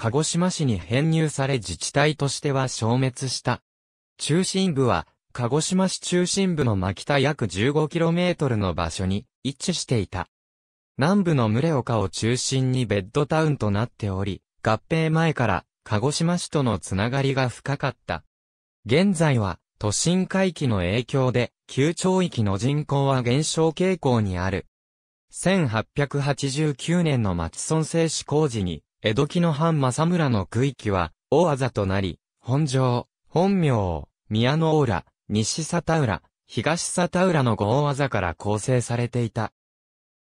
鹿児島市に編入され自治体としては消滅した。中心部は、鹿児島市中心部の真北約 15km の場所に位置していた。南部の群岡を中心にベッドタウンとなっており、合併前から鹿児島市とのつながりが深かった。現在は都心回帰の影響で旧町域の人口は減少傾向にある。1889年の町村製紙工事に江戸期の藩正村の区域は、大あざとなり、本城、本名、宮の浦、西里浦、東里浦の五大技から構成されていた。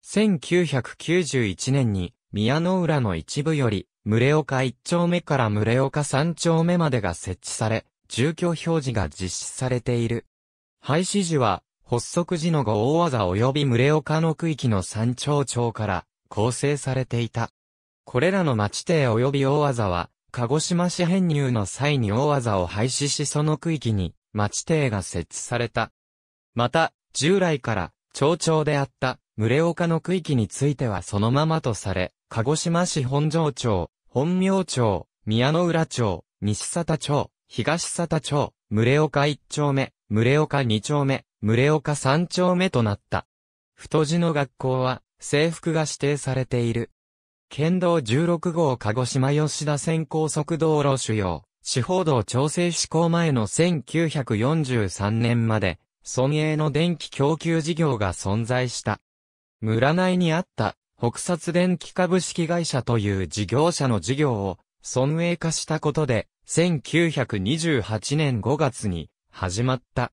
1991年に、宮の浦の一部より、群岡一丁目から群岡三丁目までが設置され、住居表示が実施されている。廃止時は、発足時の五大技及び群岡の区域の三丁町から構成されていた。これらの町邸及び大技は、鹿児島市編入の際に大技を廃止しその区域に町邸が設置された。また、従来から町長であった群れ岡の区域についてはそのままとされ、鹿児島市本庄町、本名町、宮野浦町、西里町、東里町、群れ岡一丁目、群れ岡二丁目、群れ岡三丁目となった。太字の学校は制服が指定されている。県道16号鹿児島吉田線高速道路主要、地方道調整施行前の1943年まで、村営の電気供給事業が存在した。村内にあった北薩電気株式会社という事業者の事業を村営化したことで、1928年5月に始まった。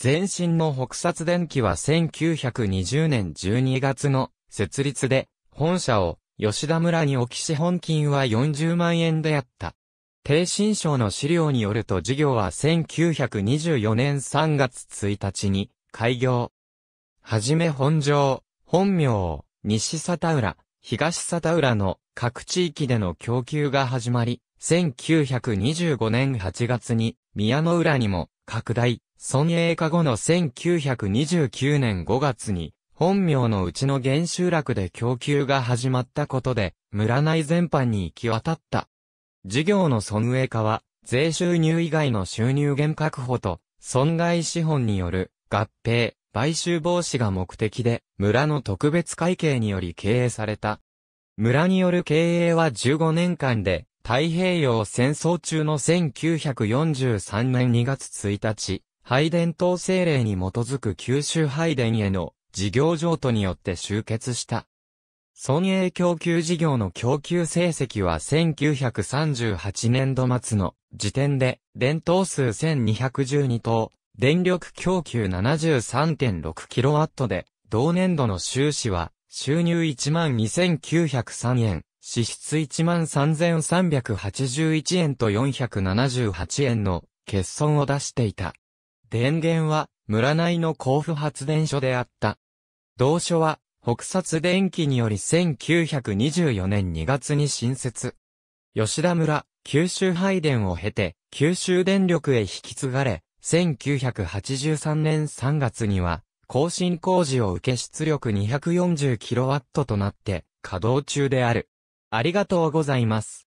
前身の北薩電機は1920年12月の設立で本社を吉田村に置き資本金は40万円であった。低新省の資料によると事業は1924年3月1日に開業。はじめ本庄、本名、西里浦、東里浦の各地域での供給が始まり、1925年8月に宮の浦にも拡大、村営化後の1929年5月に本名のうちの原集落で供給が始まったことで、村内全般に行き渡った。事業の損営化は、税収入以外の収入源確保と、損害資本による合併、買収防止が目的で、村の特別会計により経営された。村による経営は15年間で、太平洋戦争中の1943年2月1日、拝殿統制令に基づく九州拝殿への事業譲渡によって集結した。村営供給事業の供給成績は1938年度末の時点で、電灯数1212灯、電力供給 73.6kW で、同年度の収支は、収入12,903円、支出13,381円と478円の欠損を出していた。電源は、村内の甲府発電所であった。同書は、北薩電気により1924年2月に新設。吉田村、九州配電を経て、九州電力へ引き継がれ、1983年3月には、更新工事を受け出力 240kW となって、稼働中である。ありがとうございます。